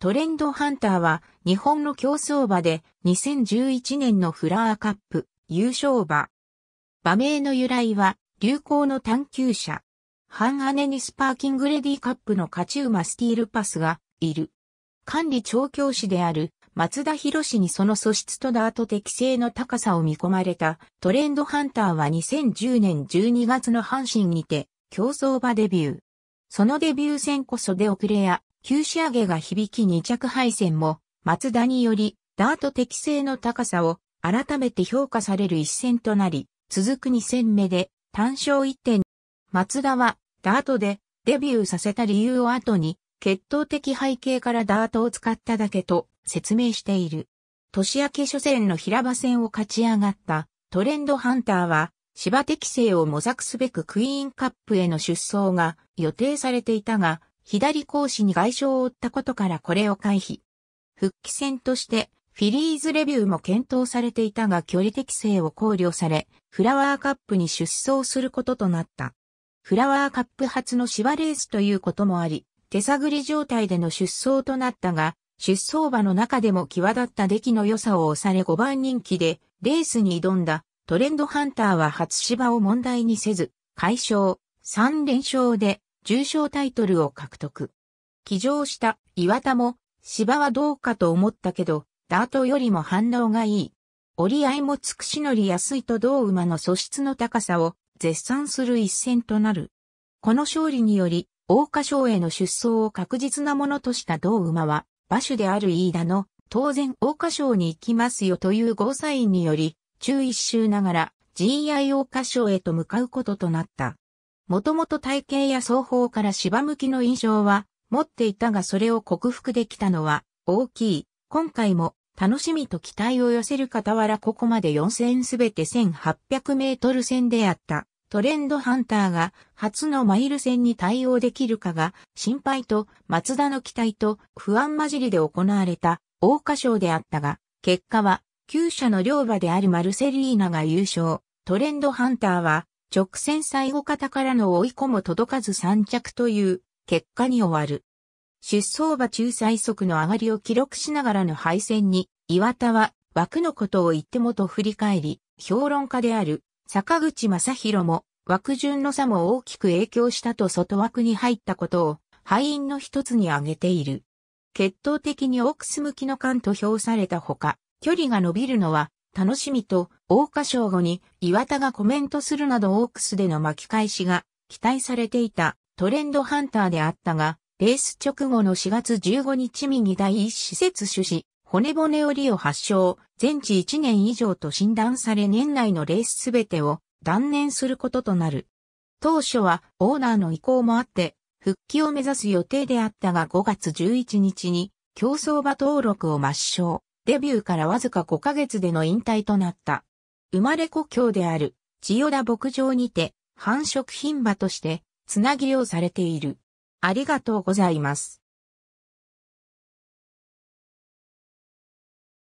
トレンドハンターは日本の競争馬で2011年のフラーカップ優勝馬。馬名の由来は流行の探求者。ハンアネニスパーキングレディカップの勝ち馬スティールパスがいる。管理調教師である松田博士にその素質とダート適性の高さを見込まれたトレンドハンターは2010年12月の阪神にて競争馬デビュー。そのデビュー戦こそ出遅れや急仕上げが響き2着配線も、松田により、ダート適性の高さを改めて評価される一戦となり、続く2戦目で単勝1点。松田はダートでデビューさせた理由を後に、決闘的背景からダートを使っただけと説明している。年明け初戦の平場戦を勝ち上がったトレンドハンターは芝適性を模索すべくクイーンカップへの出走が予定されていたが、左格子に外傷を負ったことからこれを回避。復帰戦として、フィリーズレビューも検討されていたが距離適性を考慮され、フラワーカップに出走することとなった。フラワーカップ初の芝レースということもあり、手探り状態での出走となったが、出走馬の中でも際立った出来の良さを押され5番人気で、レースに挑んだトレンドハンターは初芝を問題にせず、解消、3連勝で重賞タイトルを獲得。騎乗した岩田も芝はどうかと思ったけど、ダートよりも反応がいい。折り合いもつくしのりやすいと同馬の素質の高さを絶賛する一戦となる。この勝利により、大花賞への出走を確実なものとした同馬は、馬主である飯田の、当然大花賞に行きますよというゴーサインにより、中一周ながら GI 大花賞へと向かうこととなった。もともと体型や双方から芝向きの印象は持っていたがそれを克服できたのは大きい。今回も楽しみと期待を寄せる傍らここまで4戦すべて1800メートル戦であった。トレンドハンターが初のマイル戦に対応できるかが心配と松田の期待と不安混じりで行われた大花賞であったが、結果は旧社の両馬であるマルセリーナが優勝。トレンドハンターは直線最後方からの追い込も届かず3着という結果に終わる。出走馬中最速の上がりを記録しながらの敗戦に、岩田は枠のことを言ってもと振り返り、評論家である坂口正宏も枠順の差も大きく影響したと外枠に入ったことを敗因の一つに挙げている。決闘的にオークス向きの感と評されたほか、距離が伸びるのは楽しみと、桜花賞後に岩田がコメントするなどオークスでの巻き返しが期待されていたトレンドハンターであったが、レース直後の4月15日右第一施設主子、骨骨折りを発症、全治1年以上と診断され年内のレースすべてを断念することとなる。当初はオーナーの意向もあって、復帰を目指す予定であったが5月11日に競走馬登録を抹消。デビューからわずか5ヶ月での引退となった。生まれ故郷である千代田牧場にて繁殖牝馬としてつなぎをされている。ありがとうございます。